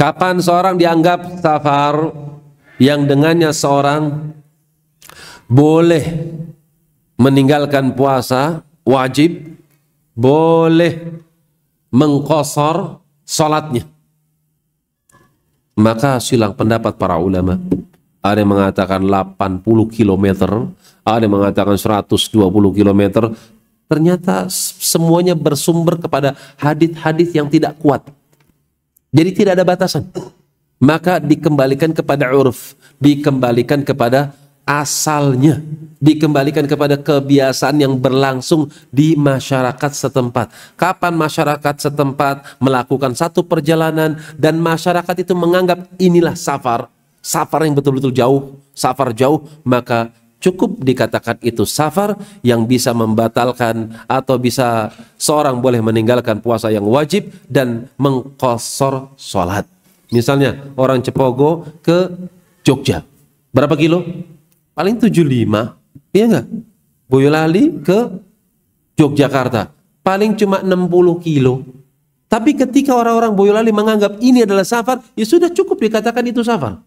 Kapan seorang dianggap safar yang dengannya seorang boleh meninggalkan puasa wajib, boleh mengkosor salatnya. Maka silang pendapat para ulama. Ada yang mengatakan 80 km, ada yang mengatakan 120 km. Ternyata semuanya bersumber kepada hadith-hadith yang tidak kuat jadi tidak ada batasan. Maka dikembalikan kepada uruf, dikembalikan kepada asalnya, dikembalikan kepada kebiasaan yang berlangsung di masyarakat setempat. Kapan masyarakat setempat melakukan satu perjalanan dan masyarakat itu menganggap inilah safar, safar yang betul-betul jauh, safar jauh, maka cukup dikatakan itu safar yang bisa membatalkan atau bisa seorang boleh meninggalkan puasa yang wajib dan mengkosor sholat. Misalnya orang Cepogo ke Jogja. Berapa kilo? Paling 75. Iya enggak? Boyolali ke Yogyakarta. Paling cuma 60 kilo. Tapi ketika orang-orang Boyolali menganggap ini adalah safar, ya sudah cukup dikatakan itu safar.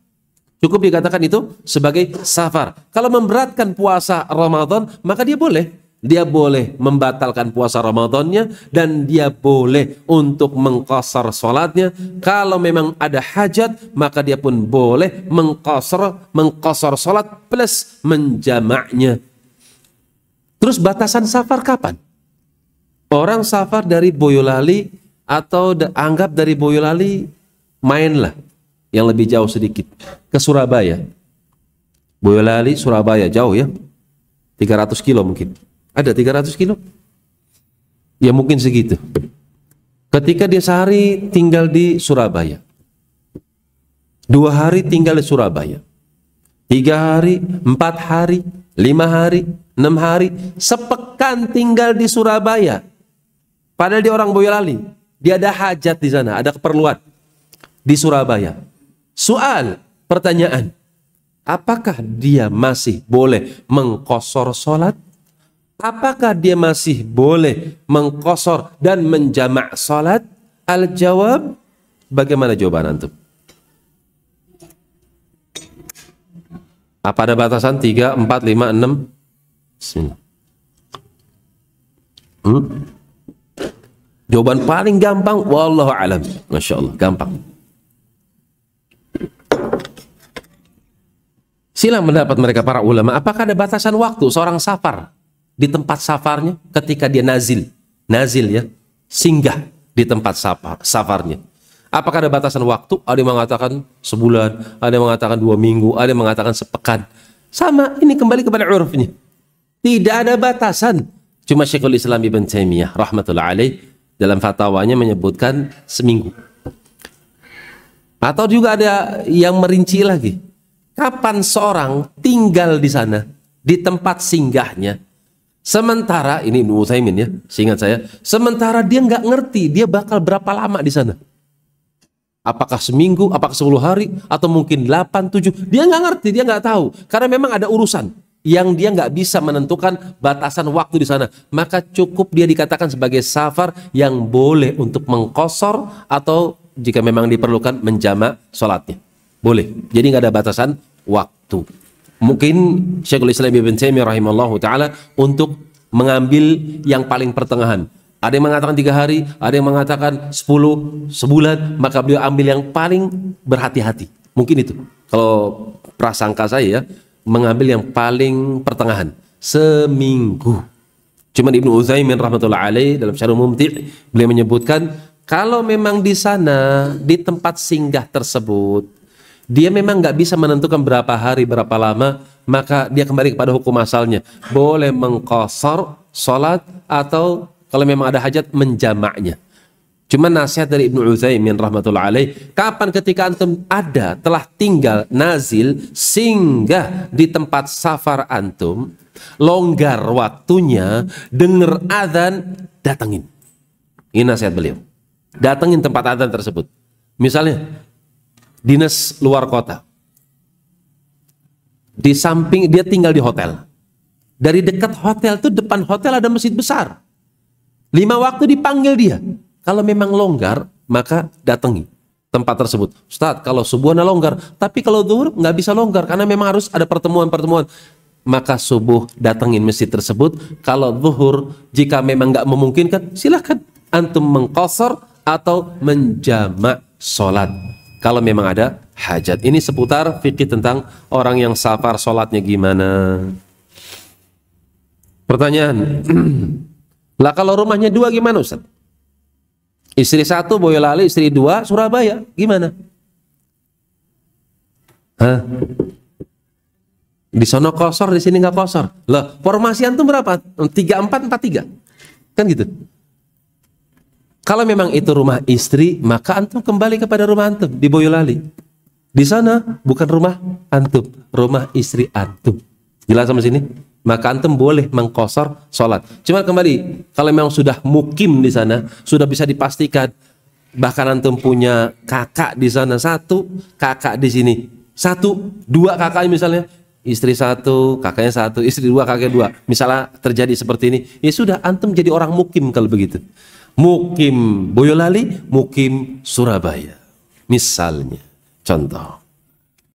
Cukup dikatakan itu sebagai safar. Kalau memberatkan puasa Ramadan, maka dia boleh. Dia boleh membatalkan puasa Ramadannya dan dia boleh untuk mengkosor sholatnya. Kalau memang ada hajat, maka dia pun boleh mengkosor, mengkosor sholat plus menjamaknya. Terus batasan safar kapan? Orang safar dari Boyolali atau anggap dari Boyolali mainlah yang lebih jauh sedikit ke Surabaya. Boyolali, Surabaya jauh ya. 300 kilo mungkin. Ada 300 kilo? Ya mungkin segitu. Ketika dia sehari tinggal di Surabaya. Dua hari tinggal di Surabaya. Tiga hari, empat hari, lima hari, enam hari. Sepekan tinggal di Surabaya. Padahal dia orang Boyolali. Dia ada hajat di sana, ada keperluan. Di Surabaya Soal, pertanyaan. Apakah dia masih boleh mengkosor sholat? Apakah dia masih boleh mengkosor dan menjamak sholat? Al-jawab, bagaimana jawaban antum? Apa ada batasan 3, 4, 5, 6? Bismillah. Hmm? Jawaban paling gampang, Wallahu'alam. alam. Masya Allah, gampang. Silah mendapat mereka para ulama, apakah ada batasan waktu seorang safar di tempat safarnya ketika dia nazil, nazil ya, singgah di tempat safar, safarnya. Apakah ada batasan waktu? Ada yang mengatakan sebulan, ada yang mengatakan dua minggu, ada yang mengatakan sepekan. Sama, ini kembali kepada urufnya. Tidak ada batasan. Cuma Syekhul Islam Ibn Taimiyah rahmatullah alaih dalam fatwanya menyebutkan seminggu. Atau juga ada yang merinci lagi kapan seorang tinggal di sana di tempat singgahnya sementara ini Ibnu Utsaimin ya seingat saya sementara dia nggak ngerti dia bakal berapa lama di sana apakah seminggu apakah 10 hari atau mungkin 8 7 dia nggak ngerti dia nggak tahu karena memang ada urusan yang dia nggak bisa menentukan batasan waktu di sana maka cukup dia dikatakan sebagai safar yang boleh untuk mengkosor atau jika memang diperlukan menjamak sholatnya boleh jadi nggak ada batasan waktu. Mungkin Syekhul Islam Ibn Taimiyah rahimallahu taala untuk mengambil yang paling pertengahan. Ada yang mengatakan tiga hari, ada yang mengatakan sepuluh sebulan, maka beliau ambil yang paling berhati-hati. Mungkin itu. Kalau prasangka saya ya, mengambil yang paling pertengahan. Seminggu. Cuma Ibnu Utsaimin rahmatullah alaih dalam Syarh Mumti' beliau menyebutkan kalau memang di sana di tempat singgah tersebut dia memang nggak bisa menentukan berapa hari, berapa lama, maka dia kembali kepada hukum asalnya. Boleh mengkosor sholat atau kalau memang ada hajat menjamaknya. Cuma nasihat dari Ibnu Uzaimin rahmatul alaih, kapan ketika antum ada telah tinggal nazil singgah di tempat safar antum, longgar waktunya, dengar azan, datangin. Ini nasihat beliau. Datangin tempat azan tersebut. Misalnya, dinas luar kota. Di samping dia tinggal di hotel. Dari dekat hotel tuh depan hotel ada masjid besar. Lima waktu dipanggil dia. Kalau memang longgar, maka datangi tempat tersebut. Ustaz, kalau subuh longgar, tapi kalau zuhur nggak bisa longgar karena memang harus ada pertemuan-pertemuan. Maka subuh datangin masjid tersebut. Kalau zuhur, jika memang nggak memungkinkan, silahkan antum mengkosor atau menjamak sholat kalau memang ada hajat. Ini seputar fikih tentang orang yang safar sholatnya gimana. Pertanyaan, lah kalau rumahnya dua gimana Ustaz? Istri satu Boyolali, istri dua Surabaya, gimana? Hah? Di sana kosor, di sini nggak kosor. Loh, formasi antum berapa? Tiga empat empat tiga Kan gitu. Kalau memang itu rumah istri, maka antum kembali kepada rumah antum di Boyolali. Di sana bukan rumah antum, rumah istri antum. Jelas sama sini? Maka antum boleh mengkosor sholat. Cuma kembali, kalau memang sudah mukim di sana, sudah bisa dipastikan, bahkan antum punya kakak di sana satu, kakak di sini satu, dua kakaknya misalnya, istri satu, kakaknya satu, istri dua, kakaknya dua. Misalnya terjadi seperti ini, ya sudah antum jadi orang mukim kalau begitu mukim Boyolali, mukim Surabaya. Misalnya, contoh.